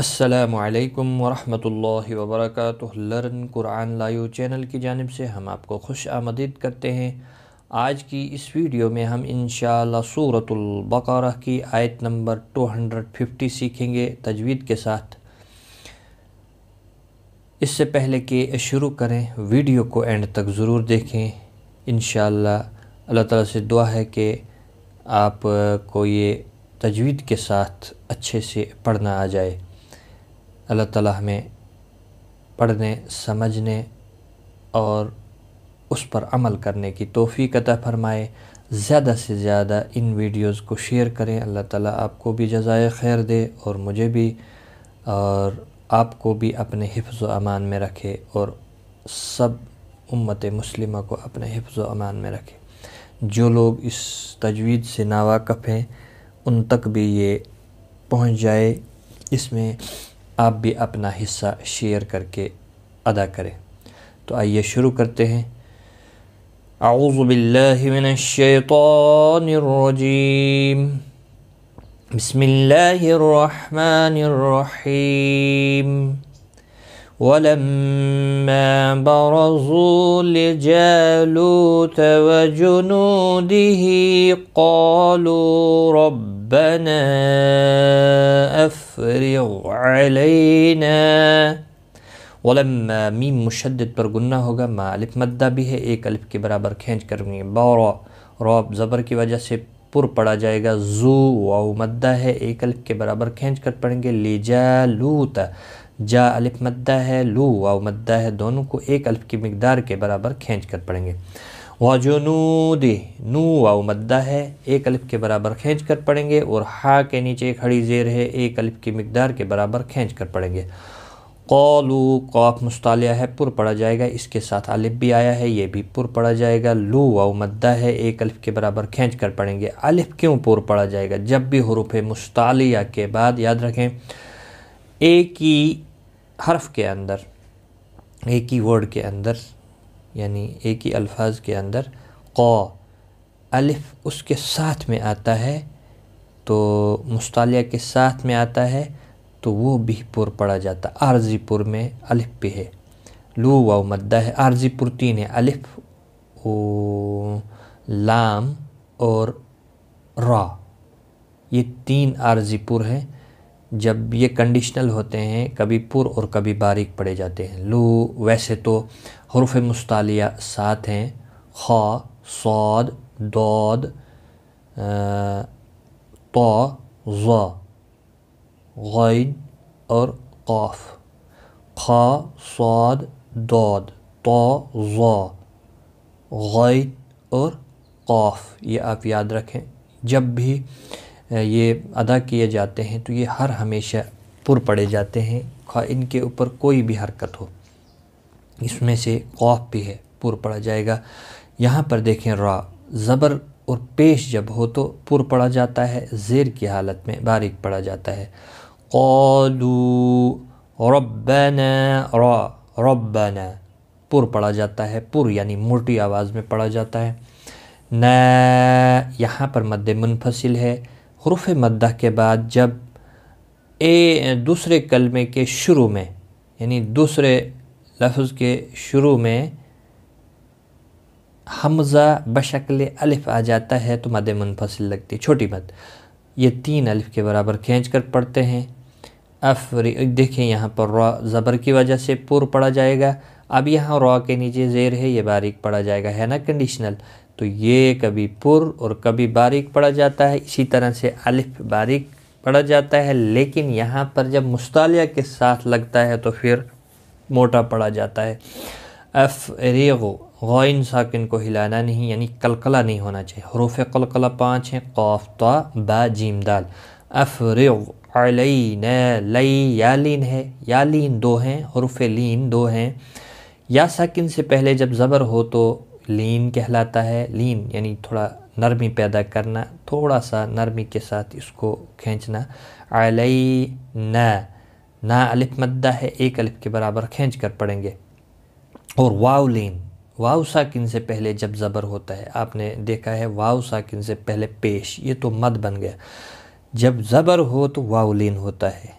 असलकम वरहमल वबरक लर्न कुरान लाइव चैनल की जानब से हम आपको खुश आमदीद करते हैं आज की इस वीडियो में हम इन सूरतुल्बक़ारा की आयत नंबर टू हंड्रेड फिफ्टी सीखेंगे तजवीद के साथ इससे पहले कि शुरू करें वीडियो को एंड तक ज़रूर देखें इन अल्लाह ताला से दुआ है कि आप को ये तजवीद के साथ अच्छे से पढ़ना आ जाए अल्लाह ताला हमें पढ़ने समझने और उस पर अमल करने की तोफ़ी क़तः फरमाए ज़्यादा से ज़्यादा इन वीडियोज़ को शेयर करें अल्लाह ताला आपको भी जजाय खैर दे और मुझे भी और आपको भी अपने हिफ्ज़ अमान में रखे और सब उम्मत मुस्लिमा को अपने हिफ्ज़ अमान में रखे जो लोग इस तजवीज़ से नावाकफ़ हैं उन तक भी ये पहुंच जाए इसमें आप भी अपना हिस्सा शेयर करके अदा करें तो आइए शुरू करते हैं आउज़बिल्लिमिनशैतरजीम बसमीम ولما برزوا لجالوت وجنوده قالوا ربنا أف فَافْرِغْ عَلَيْنَا वलम मीम मुशद पर गुन्ना होगा मा अलिफ मद्दा भी है एक अलिफ के बराबर खींच कर हुई बौरा रौब ज़बर की वजह से पुर पड़ा जाएगा जू वाऊ मद्दा है एक अलिफ के बराबर खींच कर पढ़ेंगे लीजा लूत जा अलिफ मद्दा है लू वाऊ मद्दा है दोनों को एक अलिफ की मकदार के बराबर खींच कर पढ़ेंगे वजनूदी नू वाऊ मद्दा है एक अलिफ के बराबर खींच कर पढ़ेंगे और हा के नीचे खड़ी जेर है एक अलिफ की मकदार के बराबर खींच कर पढ़ेंगे कौलू कौफ मुस्तालिया है पुर पढ़ा जाएगा इसके साथ अलिफ भी आया है ये भी पुर पढ़ा जाएगा लू वाऊ मद्दा है एक अलिफ के बराबर खींच कर पढ़ेंगे अलिफ क्यों पुर पढ़ा जाएगा जब भी हरूफ मुस्तालिया के बाद याद रखें एक ही हर्फ के अंदर एक ही वर्ड के अंदर यानी एक ही अल्फाज के अंदर कौ अलिफ उसके साथ में आता है तो मुस्तालिया के साथ में आता है तो वो भी पुर पढ़ा जाता आरजीपुर में अलिफ पे है लू व मद्दा है आरजीपुर तीन है अलिफ ओ लाम और रा ये तीन आरजीपुर हैं जब ये कंडीशनल होते हैं कभी पुर और कभी बारीक पड़े जाते हैं लू वैसे तो हरफ मुस्तालिया सात हैं खा सौद दौद तो गैन और कौफ खा सौद दौद तो गैन और कौफ ये आप याद रखें जब भी ये अदा किए जाते हैं तो ये हर हमेशा पुर पड़े जाते हैं इनके ऊपर कोई भी हरकत हो इसमें से कौफ भी है पुर पड़ा जाएगा यहाँ पर देखें रा ज़बर और पेश जब हो तो पुर पड़ा जाता है ज़ेर की हालत में बारीक पड़ा जाता है कौलू रब रा पुर पड़ा जाता है पुर यानी मोटी आवाज़ में पड़ा जाता है न यहाँ पर मद मुनफसिल है हरूफ मद्दा के बाद जब ए दूसरे कलमे के शुरू में यानी दूसरे लफ्ज़ के शुरू में हमज़ा बशकल अलिफ आ जाता है तो मद मुनफसिल लगती है छोटी मद ये तीन अलिफ के बराबर खींच कर पढ़ते हैं अफ देखें यहाँ पर रॉ ज़बर की वजह से पुर पढ़ा जाएगा अब यहाँ रॉ के नीचे ज़ेर है ये बारीक पढ़ा जाएगा है ना कंडीशनल तो ये कभी पुर और कभी बारीक पढ़ा जाता है इसी तरह से अलिफ बारीक पढ़ा जाता है लेकिन यहाँ पर जब मुस्तालिया के साथ लगता है तो फिर मोटा पढ़ा जाता है अफ रेगो गौन साकिन को हिलाना नहीं यानी कलकला नहीं होना चाहिए हरूफ कलकला पाँच हैं कौफ बा जीम दाल अफ रेग अलीन लई यालीन है यालीन दो हैं हरूफ लीन दो हैं या साकिन से पहले जब ज़बर हो तो लीन कहलाता है लीन यानी थोड़ा नरमी पैदा करना थोड़ा सा नरमी के साथ इसको खींचना अलई ना ना अलिफ मद्दा है एक अलिफ के बराबर खींच कर पढ़ेंगे और वाव लीन वाव साकिन से पहले जब ज़बर होता है आपने देखा है वाव साकिन से पहले पेश ये तो मद बन गया जब ज़बर हो तो वाव लीन होता है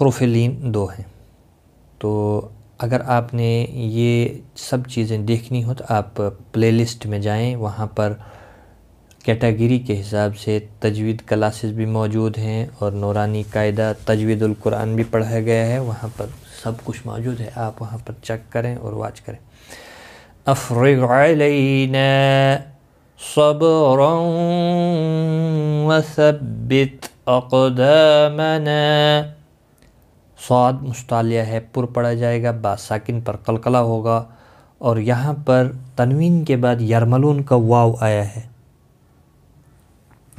हरूफ लीन दो हैं तो अगर आपने ये सब चीज़ें देखनी हो तो आप प्लेलिस्ट में जाएं वहाँ पर कैटेगरी के हिसाब से तजवीद क्लासेस भी मौजूद हैं और नौरानी कायदा कुरान भी पढ़ाया गया है वहाँ पर सब कुछ मौजूद है आप वहाँ पर चेक करें और वाच करें अफ़रना स्वाद मुस्तालिया है पुर पड़ा जाएगा बासाकिन पर कलकला होगा और यहाँ पर तनवीन के बाद यरमलून का वाव आया है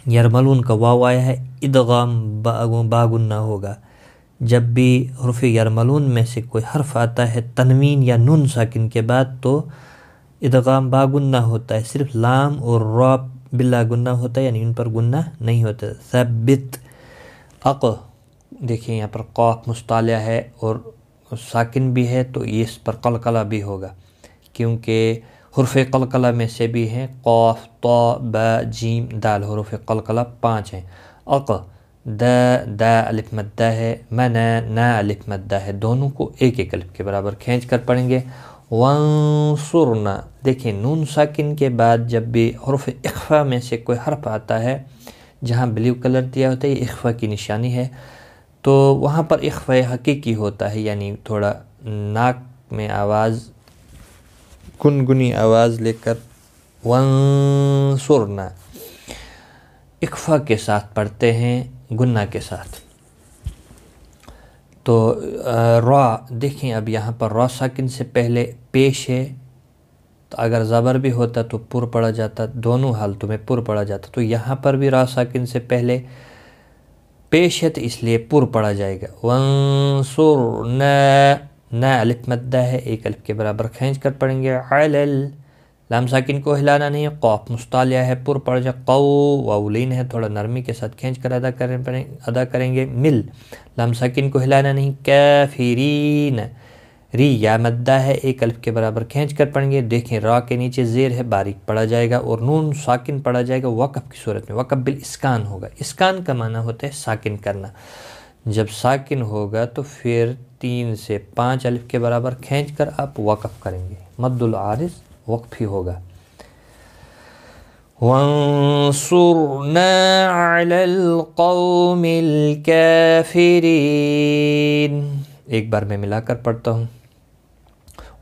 यरमलून का वाव आया है इदगाम बागुन होगा जब भी हरफ यरमलून में से कोई हर्फ आता है तनवीन या नून साकिन के बाद तो इदगाम बागुन्ना होता है सिर्फ लाम और रॉप बिल्ला गुन्ना होता है यानी उन पर गुन्ना नहीं होता सबित अक देखिए यहाँ पर कौफ मुस्ताल है और साकििन भी है तो ये इस पर कलकला भी होगा क्योंकि हरफ कलकला में से भी हैं कौफ तो ब जीम दाल हरफ कलकला पाँच हैं अक द द अलिफ है म न अलिफ मद्दा है दोनों को एक एक अलिफ के बराबर खींच कर पढ़ेंगे वंसुरना देखिए नून साकििन के बाद जब भी हरफ इख्फा में से कोई हर्फ आता है जहाँ ब्लू कलर दिया होता है ये इख्फा की निशानी है तो वहाँ पर इख्फ़ हकीकी होता है यानी थोड़ा नाक में आवाज़ गुनगुनी आवाज़ लेकर वंसुरना इख्फ़ा के साथ पढ़ते हैं गुन्ना के साथ तो रॉ देखें अब यहाँ पर रॉ साकिन से पहले पेश है तो अगर ज़बर भी होता तो पुर पड़ा जाता दोनों हालतों में पुर पड़ा जाता तो यहाँ पर भी रॉ साकिन से पहले पेश है तो इसलिए पुर पढ़ा जाएगा वंसुर न अलिफ मद्दा है एक अलिफ के बराबर खींच कर पढ़ेंगे अल लाम साकिन को हिलाना नहीं है कौफ मुस्तालिया है पुर पड़ जाए कौ वाउलिन है थोड़ा नरमी के साथ खींच कर अदा करें अदा करेंगे मिल लाम साकिन को हिलाना नहीं कैफीरीन री या मद्दा है एक अल्फ के बराबर खींच कर पढ़ेंगे देखें रा के नीचे जेर है बारीक पढ़ा जाएगा और नून साकिन पढ़ा जाएगा वक़ की सूरत में वक़फ़ बिल इसकान होगा इसकान का माना होता है साकिन करना जब साकिन होगा तो फिर तीन से पाँच अल्फ के बराबर खींच कर आप वक़फ़ करेंगे मद्दुल आरिस ही होगा वंसुरना एक बार मैं मिलाकर पढ़ता हूँ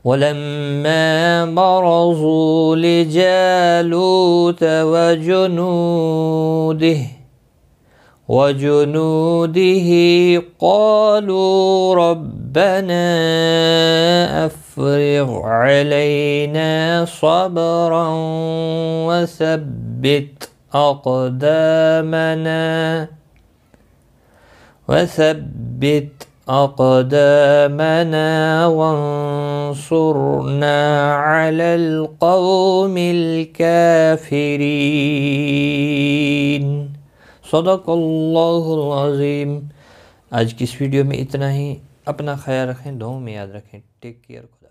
ولما برزوا لجالوت وجنوده وجنوده قالوا ربنا افرغ علينا صبرا وثبت اقدامنا وثبت أقدامنا وانصرنا على القوم الكافرين صدق الله العظيم आज की इस वीडियो में इतना ही अपना ख्याल रखें दो में याद